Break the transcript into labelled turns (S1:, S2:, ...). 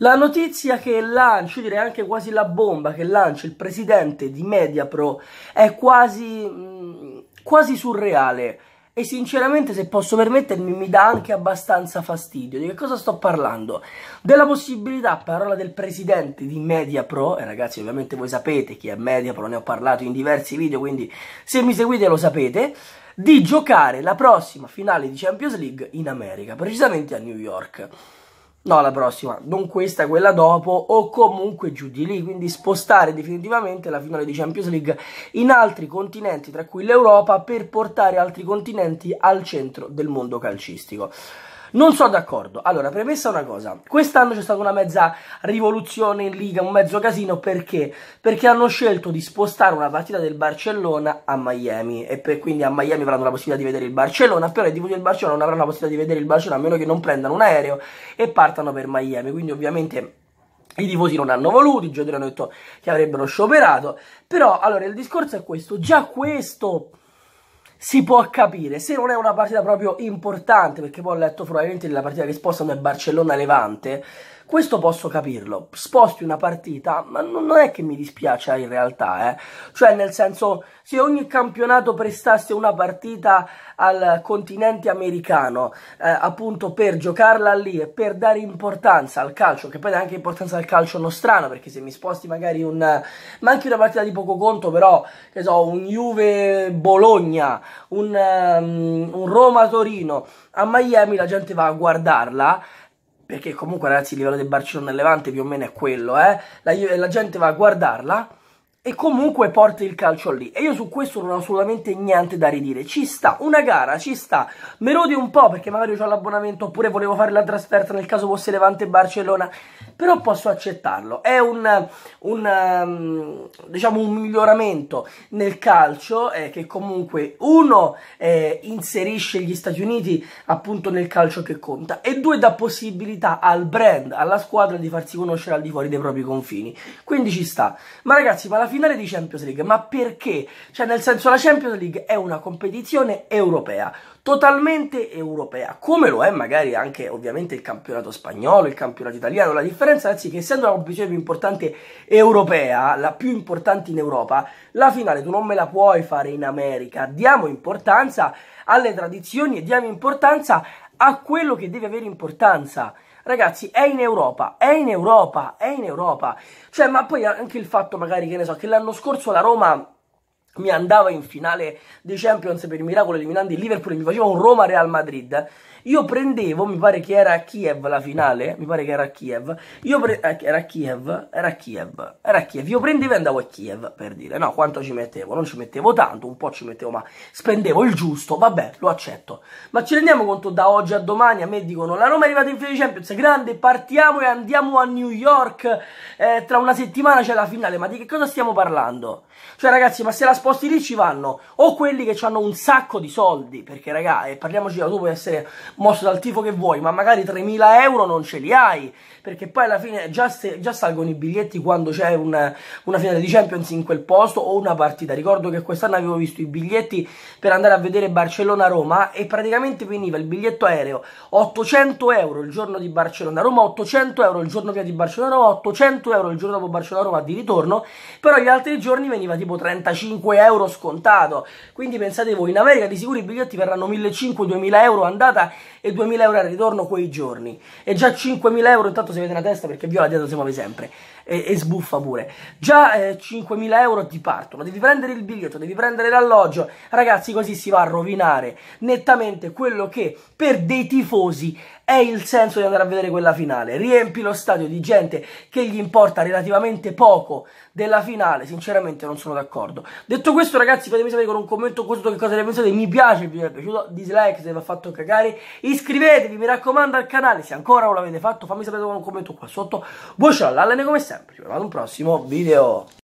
S1: La notizia che lanci, direi anche quasi la bomba che lancia il presidente di MediaPro è quasi, mm, quasi surreale e sinceramente se posso permettermi mi dà anche abbastanza fastidio. Di che cosa sto parlando? Della possibilità, parola del presidente di MediaPro, e ragazzi ovviamente voi sapete chi è MediaPro, ne ho parlato in diversi video, quindi se mi seguite lo sapete, di giocare la prossima finale di Champions League in America, precisamente a New York no la prossima, non questa, quella dopo o comunque giù di lì, quindi spostare definitivamente la finale di Champions League in altri continenti, tra cui l'Europa, per portare altri continenti al centro del mondo calcistico. Non sono d'accordo. Allora, premessa una cosa. Quest'anno c'è stata una mezza rivoluzione in Liga, un mezzo casino. Perché? Perché hanno scelto di spostare una partita del Barcellona a Miami. E per, quindi a Miami avranno la possibilità di vedere il Barcellona. Però i tifosi del Barcellona non avranno la possibilità di vedere il Barcellona, a meno che non prendano un aereo e partano per Miami. Quindi ovviamente... I tifosi non hanno voluto, i giocatori hanno detto che avrebbero scioperato. Però, allora, il discorso è questo. Già questo si può capire, se non è una partita proprio importante, perché poi ho letto probabilmente la partita che sposta è Barcellona-Levante, questo posso capirlo. Sposti una partita, ma non è che mi dispiace in realtà, eh. Cioè, nel senso, se ogni campionato prestasse una partita al continente americano, eh, appunto per giocarla lì e per dare importanza al calcio, che poi dà anche importanza al calcio nostrano, perché se mi sposti magari un... ma anche una partita di poco conto, però, che so, un Juve-Bologna, un, um, un Roma-Torino, a Miami la gente va a guardarla, perché comunque ragazzi il livello del Barcellona e Levante più o meno è quello, eh? la, la, gente va a guardarla e comunque porta il calcio lì. E io su questo non ho assolutamente niente da ridire. Ci sta, una gara, ci sta. Me rodi un po' perché magari ho l'abbonamento oppure volevo fare la trasferta nel caso fosse Levante e Barcellona però posso accettarlo. È un, un, um, diciamo un miglioramento nel calcio eh, che comunque uno eh, inserisce gli Stati Uniti appunto nel calcio che conta e due dà possibilità al brand, alla squadra di farsi conoscere al di fuori dei propri confini. Quindi ci sta. Ma ragazzi, ma la finale di Champions League, ma perché? Cioè nel senso la Champions League è una competizione europea totalmente europea, come lo è magari anche ovviamente il campionato spagnolo, il campionato italiano, la differenza differenza ragazzi che essendo la competizione più importante europea, la più importante in Europa, la finale tu non me la puoi fare in America. Diamo importanza alle tradizioni e diamo importanza a quello che deve avere importanza. Ragazzi, è in Europa, è in Europa, è in Europa. Cioè, ma poi anche il fatto magari, che ne so, che l'anno scorso la Roma mi andava in finale dei Champions per il miracolo eliminando il Liverpool e mi faceva un Roma-Real Madrid. Io prendevo, mi pare che era a Kiev la finale, mi pare che era a Kiev, io pre- eh, era a Kiev, era a Kiev, era a Kiev, io prendevo e andavo a Kiev per dire, no, quanto ci mettevo, non ci mettevo tanto, un po' ci mettevo, ma spendevo il giusto, vabbè, lo accetto. Ma ci rendiamo conto da oggi a domani, a me dicono, la Roma è arrivata in finale di Champions, grande, partiamo e andiamo a New York, eh, tra una settimana c'è la finale, ma di che cosa stiamo parlando? Cioè ragazzi, ma se la sport posti lì ci vanno o quelli che hanno un sacco di soldi, perché raga, e parliamoci, tu puoi essere mosso dal tifo che vuoi, ma magari 3.000 euro non ce li hai, perché poi alla fine già, se, già salgono i biglietti quando c'è una, una finale di Champions in quel posto o una partita. Ricordo che quest'anno avevo visto i biglietti per andare a vedere Barcellona-Roma e praticamente veniva il biglietto aereo 800 euro il giorno di Barcellona-Roma, 800 euro il giorno via di Barcellona-Roma, 800 euro il giorno dopo Barcellona-Roma di ritorno, però gli altri giorni veniva tipo 35 euro scontato. Quindi pensate voi, in America di sicuro i biglietti verranno 1.500-2.000 euro andata e 2.000 euro al ritorno quei giorni. E già 5.000 euro intanto se avete la testa perché Viola dietro si muove sempre e, e sbuffa pure. Già eh, 5.000 euro ti partono, devi prendere il biglietto, devi prendere l'alloggio. Ragazzi, così si va a rovinare nettamente quello che per dei tifosi è il senso di andare a vedere quella finale. Riempi lo stadio di gente che gli importa relativamente poco della finale, sinceramente non sono d'accordo. Detto questo, ragazzi, fatemi sapere con un commento sotto che cosa ne pensate. Mi piace, vi è piaciuto. Dislike se vi ha fatto cagare. Iscrivetevi, mi raccomando, al canale. Se ancora non l'avete fatto, fammi sapere con un commento qua sotto. Buon ciao all'allene come sempre. Ci vediamo ad un prossimo video.